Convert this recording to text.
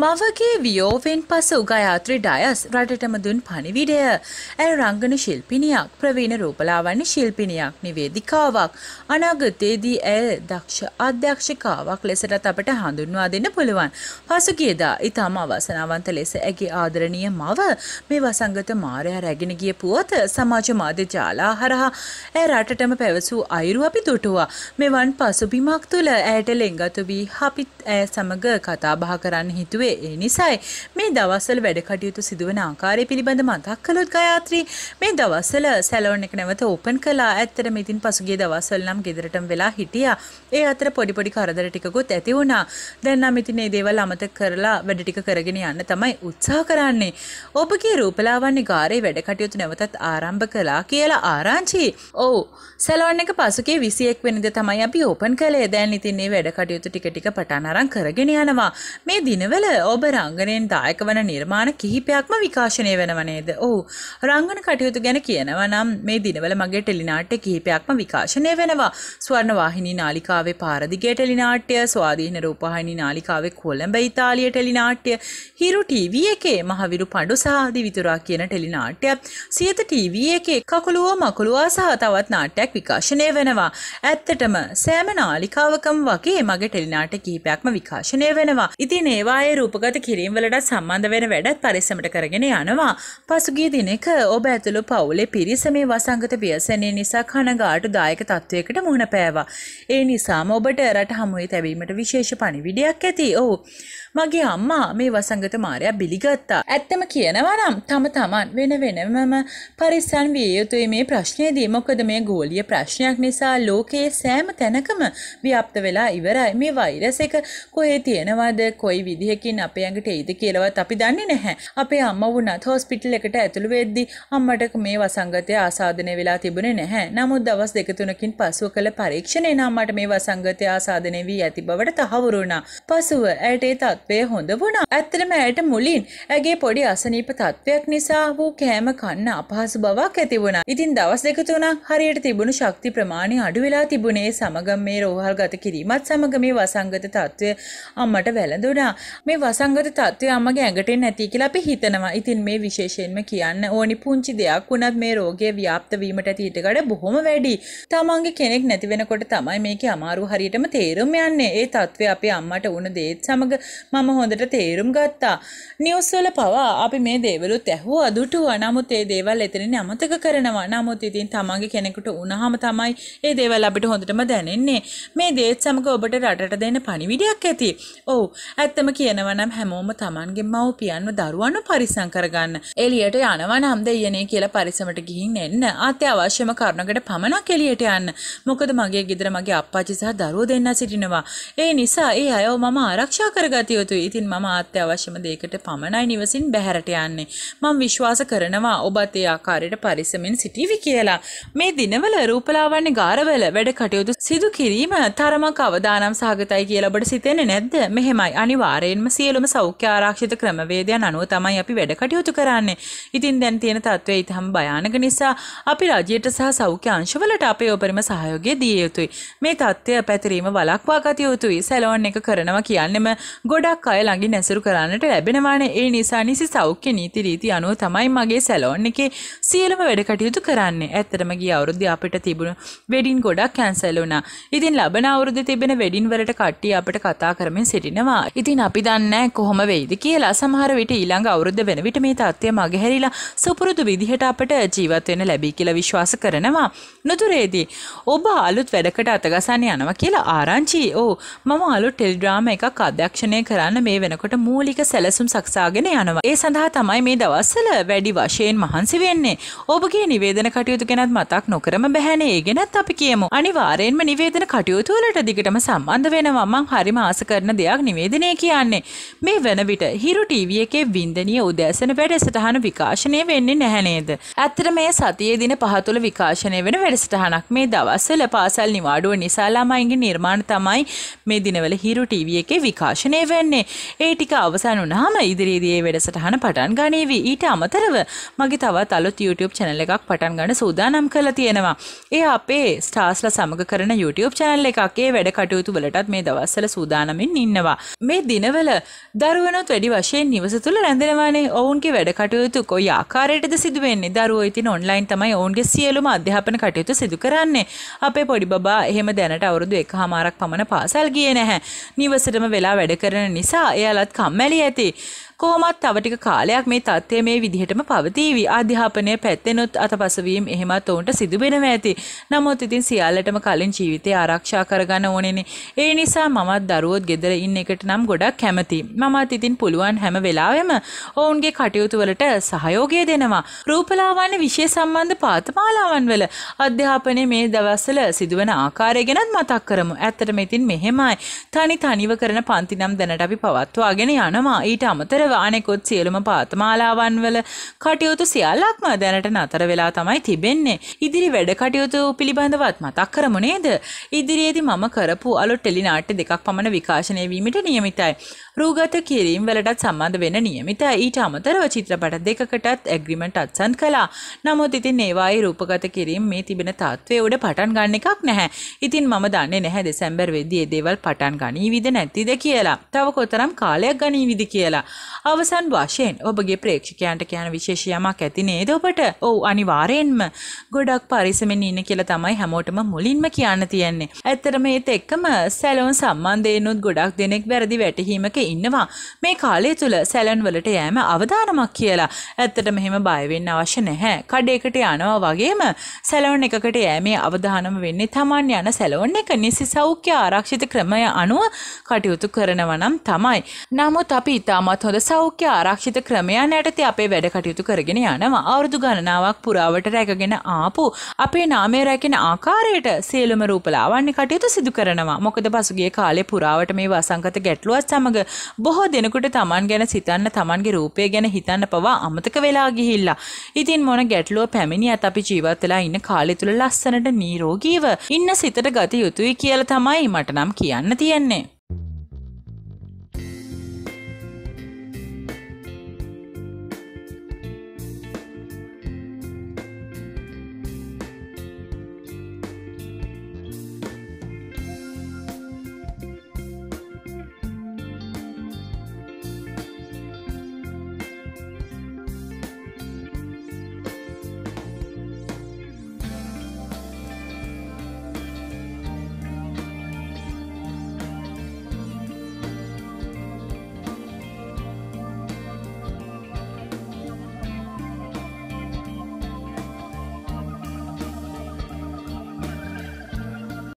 මවගේ වියෝවෙන් පස උගයාත්‍රි ඩයස් රටටම දුන් පණිවිඩය ඇය රංගන ශිල්පිනියක් ප්‍රවීණ රූපලාවන්න ශිල්පිනියක් නිවේදිකාවක් අනාගතයේදී ඇය දක්ෂ අධ්‍යක්ෂකාවක් ලෙසටත් අපට හඳුන්වා දෙන්න පුළුවන් පසුගියදා ඉතාම අවසනාවන්ත ලෙස ඇගේ ආදරණීය මව මේ වසංගත මාරයා රැගෙන ගිය පුවත සමාජ මාධ්‍ය ජාලා හරහා ඇය රටටම පැවසූ අයුරු අපි තුටුවා මෙවන් පසුබිමක් තුළ ඇයට ලෙංගතු වී අපිත් ඇය සමග කතාබහ කරන්න හිතුවේ සිදුවේ. ඒ නිසායි මේ දවස්වල වැඩ කටයුතු සිදුවන ආකාරය පිළිබඳ මතක් කළොත් ගායත්‍රී මේ දවස්වල සැලෝන් එක නැවත ඕපන් කළා. ඇත්තටම ඉතින් පසුගිය දවස්වල නම් ගෙදරටම වෙලා හිටියා. ඒ අතර පොඩි පොඩි කරදර ටිකකුත් ඇති වුණා. දැන් නම් ඉතින් මේ දේවල් අමතක කරලා වැඩ ටික කරගෙන යන්න තමයි උත්සාහ කරන්නේ. ඔබගේ රූපලාවන්‍ය ගාරේ වැඩ කටයුතු නැවතත් ආරම්භ කළා කියලා ආරංචි. ඔව්. සැලෝන් එක පසුගිය 21 වෙනිදා තමයි අපි ඕපන් කළේ. දැන් ඉතින් මේ වැඩ කටයුතු ටික ටික පටන් අරන් කරගෙන යනවා. මේ දිනවල ඔබ රංගනයෙන් දායක වන නිර්මාණ කිහිපයක්ම විකාශනය වෙනවනේද ඔහු රංගන කටයුතු ගැන කියනව නම් මේ දිනවල මගේ ටෙලිනාට්‍ය කිහිපයක්ම විකාශනය වෙනවා ස්වර්ණවාහිනී නාලිකාවේ පාරදිගේ ටෙලිනාට්‍ය ස්වාධීන රූපවාහිනී නාලිකාවේ කොළඹ ඉතාලිය ටෙලිනාට්‍ය හිරු ටීවී එකේ මහවිරු පඩු සහ දිවිතුරා කියන ටෙලිනාට්‍ය සියත ටීවී එකේ කකුලුවෝ මකුළුවා සහ තවත් නාට්‍යයක් විකාශනය වෙනවා ඇත්තටම සෑම නාලිකාවකම වගේ මගේ ටෙලිනාට කිහිපයක්ම විකාශනය වෙනවා ඉතින් ඒවායේ රූප රූපගත කිරීම් වලට සම්බන්ධ වෙන වැඩත් පරිස්සමට කරගෙන යනවා. පසුගිය දිනක ඔබ ඇතුළු පවුලේ පිරිස මේ වසංගත ව්‍යසනය නිසා කනගාටු දායක තත්ත්වයකට මුහුණ පෑවා. ඒ නිසාම ඔබට රට හමුවේ තැබීමට විශේෂ පණිවිඩයක් ඇති. ඔව්. මගේ අම්මා මේ වසංගත මාරයා බිලිගත්තා. ඇත්තම කියනවා නම් තම තමන් වෙන වෙනමම පරිස්සම් විය යුතුයි මේ ප්‍රශ්නයේදී. මොකද මේ ගෝලීය ප්‍රශ්නයක් නිසා ලෝකයේ සෑම තැනකම ව්‍යාප්ත වෙලා ඉවරයි. මේ වෛරස් එක කොහේ තියෙනවද, කොයි විදිහකින් අපේ ඇඟට එයිද කියලාවත් අපි දන්නේ නැහැ. අපේ අම්මා වුණත් හොස්පිටල් එකට ඇතුළු වෙද්දී අම්මට මේ වසංගතය ආසාදනය වෙලා තිබුණේ නැහැ. නමුත් දවස් දෙක තුනකින් පසුව කළ පරීක්ෂණය නම් මට මේ වසංගතය ආසාදනය වී ඇති බවට තහවුරු වුණා. පසුව ඇයට ඒ තත්ත්වය හොඳ වුණා. ඇත්තටම ඇයට මුලින් ඇගේ පොඩි අසනීප තත්ත්වයක් නිසා වූ කෑම කන්න අපහසු බවක් ඇති වුණා. ඉතින් දවස් දෙක තුනක් හරියට තිබුණු ශක්ති ප්‍රමාණය අඩු වෙලා තිබුණේ සමගම මේ රෝහල් ගත කිරීමත් සමග මේ වසංගත තත්ත්වය අම්මට වැළඳුණා. මේ වසංගත තත්ත්වය අම්මගේ ඇඟටෙන් නැති කියලා අපි හිතනවා. ඉතින් මේ විශේෂයෙන්ම කියන්න ඕනි පුංචි දෙයක් වුණත් මේ රෝගය ව්‍යාප්ත වීමට ඇති හිටකඩ බොහොම වැඩි. තමන්ගේ කෙනෙක් නැති වෙනකොට තමයි මේකේ අමාරු හරියටම තේරුම් යන්නේ. ඒ తත්වය අපේ අම්මට වුණ දේත් සමග මම හොඳට තේරුම් ගත්තා. නිවස්වල පවා අපි මේ දේවලුත් ඇහුව අදුටුව නමුත් ඒ දේවල් එතනින් අමතක කරනවා. නමුත් ඉතින් තමන්ගේ කෙනෙකුට වුණාම තමයි ඒ දේවල් අපිට හොඳටම දැනෙන්නේ. මේ දේත් සමග ඔබට රටට දෙන්න පණිවිඩයක් ඇති. ඔව් ඇත්තම කියනවා නම් හැමෝම තමන්ගේ මව්පියන්ව දරුවන්ව පරිස්සම් කරගන්න. එළියට යනවා නම් දෙයනේ කියලා පරිසමට ගිහින් එන්න. අත්‍යවශ්‍යම කරුණකට පමණක් එළියට යන්න. මොකද මගේ ගෙදර මගේ අප්පාච්චි සහ දරුවෝ දෙන්නා සිටිනවා. ඒ නිසා ඒ අයව මම ආරක්ෂා කරගතියි. යුතුයි. ඉතින් මම අත්‍යවශ්‍යම දෙයකට පමණයි නිවසින් බැහැරට යන්නේ. මම විශ්වාස කරනවා ඔබත් ඒ ආකාරයට පරිස්සමෙන් සිටීවි කියලා. මේ දිනවල රූපලාවන්‍ය ගාරවල වැඩ කටයුතු සිදු කිරීම තරමක් අවදානම් සහගතයි කියලා ඔබට සිතෙන්නේ නැද්ද? මෙහෙමයි. අනිවාර්යයෙන්ම සියලුම සෞඛ්‍ය ආරක්ෂිත ක්‍රමවේදයන් අනුව තමයි අපි වැඩ කටයුතු කරන්නේ. ඉතින් දැන් තියෙන තත්ත්වය ඊටම භයානක නිසා අපි රජයට සහ සෞඛ්‍ය අංශවලට අපේ උපරිම සහයෝගය දිය යුතුයි. මේ තත්ත්වය පැතිරීම වළක්වා ගත යුතුයි. සැලෝන් එක කරනවා කියන්නෙම ගොඩක් ගොඩක් අය ළඟින් ඇසුරු කරන්නට ලැබෙනවානේ ඒ නිසා නිසි සෞඛ්‍ය නීති රීති අනුව තමයි මගේ සැලෝන් එකේ සියලුම වැඩ කටයුතු කරන්නේ. ඇත්තටම ගිය අවුරුද්දේ අපිට තිබුණු වෙඩින් ගොඩක් කැන්සල් වුණා. ඉතින් ලබන අවුරුද්දේ තිබෙන වෙඩින් වලට කට්ටිය අපිට කතා කරමින් සිටිනවා. ඉතින් අපි දන්නේ කොහොම වෙයිද කියලා. සමහර විට ඊළඟ අවුරුද්ද වෙන විට මේ තත්ත්වය මගහැරිලා සුපුරුදු විදිහට අපට ජීවත් වෙන්න ලැබී කියලා විශ්වාස කරනවා. නුදුරේදී ඔබ අලුත් වැඩකට අතගසන්න යනවා කියලා ආරංචි. ඕ මම අලුත් ටෙලිග්‍රාම එකක් අධ්‍යක්ෂණය කර කරන්න මේ වෙනකොට මූලික සැලසුම් සකසාගෙන යනවා. ඒ සඳහා තමයි මේ දවස්වල වැඩි වශයෙන් මහන්සි වෙන්නේ. ඔබගේ නිවේදන කටයුතු ගැනත් මතක් නොකරම බැහැනේ. ඒ ගැනත් අපි කියමු. අනිවාර්යෙන්ම නිවේදන කටයුතු වලට දිගටම සම්බන්ධ වෙනවා. මං හරිම ආස කරන දෙයක් නිවේදනය කියන්නේ. මේ වන විට හිරු ටීවී එකේ වින්දනීය උදෑසන වැඩසටහන විකාශනය වෙන්නේ නැහැ නේද? ඇත්තට මේ සතියේ දින පහ තුළ විකාශනය වෙන වැඩසටහනක් මේ දවස්වල පාසල් නිවාඩුව නිසා ළමයින්ගේ නිර්මාණ තමයි මේ දිනවල හිරු ටීවී එකේ විකාශනය වෙන්නේ. යන්නේ. ඒ ටික අවසන් වුණාම ඉදිරියේදී මේ වැඩසටහන පටන් ගනීවි. ඊට අමතරව මගේ තවත් අලුත් YouTube channel එකක් පටන් ගන්න සූදානම් කරලා තියෙනවා. ඒ අපේ ස්ටාර්ස්ලා සමග කරන YouTube channel එකක්. ඒ වැඩ කටයුතු වලටත් මේ දවස්වල සූදානමින් ඉන්නවා. මේ දිනවල දරුවනොත් වැඩි වශයෙන් නිවස තුල රැඳෙනවානේ. ඔවුන්ගේ වැඩ කටයුතු කොයි ආකාරයටද සිදු වෙන්නේ? දරුවෝ ඉතින් online තමයි ඔවුන්ගේ සියලුම අධ්‍යාපන කටයුතු සිදු කරන්නේ. අපේ පොඩි බබා එහෙම දැනට අවුරුදු එකහමාරක් පමණ පාසල් ගියේ නැහැ. නිවසටම වෙලා වැඩ කරන النساء هي الأدكام ما اليدي කොහොමත් තව ටික කාලයක් මේ තත්ත්වය මේ විදිහටම පවතීවි. අධ්‍යාපනය පැත්තෙනුත් අතපසවීම එහෙමත් ඔවුන්ට සිදු වෙනවා ඇති. නමුත් ඉතින් සියල්ලටම කලින් ජීවිතය ආරක්ෂා කරගන්න ඕනෙනේ. ඒ නිසා මමත් දරුවොත් ගෙදර ඉන්න එකට නම් ගොඩක් කැමති. මමත් ඉතින් පුළුවන් හැම වෙලාවෙම ඔවුන්ගේ කටයුතු වලට සහයෝගය දෙනවා. රූපලාවන්‍ය විශේෂ සම්බන්ධ පාතමාලාවන් වල අධ්‍යාපනයේ මේ දවස්වල සිදුවන ආකාරය ගැනත් මතක් කරමු. ඇත්තටම ඉතින් මෙහෙමයි. තනි තනිව කරන පන්ති නම් දැනට අපි පවත්වාගෙන යනවා. ඊට අමතරව ඒවා අනෙකුත් සියලුම පාතමාලාවන් වල කටයුතු සියල්ලක්ම දැනට නතර වෙලා තමයි තිබෙන්නේ. ඉදිරි වැඩ කටයුතු පිළිබඳවත් මතක් කරමු නේද? ඉදිරියේදී මම කරපු අලුත් ටෙලි නාට්‍ය දෙකක් පමණ විකාශනය වීමට නියමිතයි. රූගත කිරීම් වලටත් සම්බන්ධ වෙන්න නියමිතයි. ඊට අමතරව චිත්‍රපට දෙකකටත් ඇග්‍රීමන්ට් අත්සන් කළා. නමුත් ඉතින් ඒවායේ රූපගත කිරීම් මේ තිබෙන තත්ත්වයේ උඩ පටන් ගන්න එකක් නැහැ. ඉතින් මම දන්නේ නැහැ දෙසැම්බර් වෙද්දී ඒ දේවල් පටන් ගනීවිද නැතිද කියලා. තව කොතරම් කාලයක් ගනීවිද කියලා. අවසන් වශයෙන් ඔබගේ ප්‍රේක්ෂකයන්ට කියන විශේෂ යමක් ඇති නේද ඔබට? ඔව් අනිවාර්යෙන්ම. ගොඩක් පරිස්සමෙන් ඉන්න කියලා තමයි හැමෝටම මුලින්ම කියන්න තියෙන්නේ. ඇත්තටම ඒත් එක්කම සැලොන් සම්බන්ධයෙන්නුත් ගොඩක් දෙනෙක් වැරදි වැටහීමක ඉන්නවා. මේ කාලය තුල සැලන් වලට යෑම අවදානමක් කියලා. ඇත්තටම එහෙම බය වෙන්න අවශ්‍ය නැහැ. කඩේකට යනවා වගේම සැලොන් එකකට යෑමේ අවධානම වෙන්නේ Taman යන සැලොන් එක නිසි සෞඛ්‍ය ආරක්ෂිත ක්‍රමය අනුව කටයුතු කරනවා නම් තමයි. නමුත් අපි ඉතාමත් හොඳ සෞඛ්‍ය ආරක්ෂිත ක්‍රමයන් යටතේ අපේ වැඩ කටයුතු කරගෙන යනවා. අවුරුදු ගණනාවක් පුරාවට රැකගෙන ආපු අපේ නාමය රැකෙන ආකාරයට සියලුම රූපලාවන්‍ය කටයුතු සිදු කරනවා. මොකද පසුගිය කාලේ පුරාවට මේ වසංගත ගැටලුවත් සමග බොහෝ දෙනෙකුට Taman ගැන සිතන්න Tamanගේ රූපය ගැන හිතන්න පවා අමතක වෙලා ගිහිල්ලා. ඉතින් මොන ගැටලුව පැමිණියත් අපි ජීවත් වෙලා ඉන්න කාලය තුල ලස්සනට නිරෝගීව ඉන්න සිතට ගත යුතුයි කියලා තමයි මට නම් කියන්න තියෙන්නේ.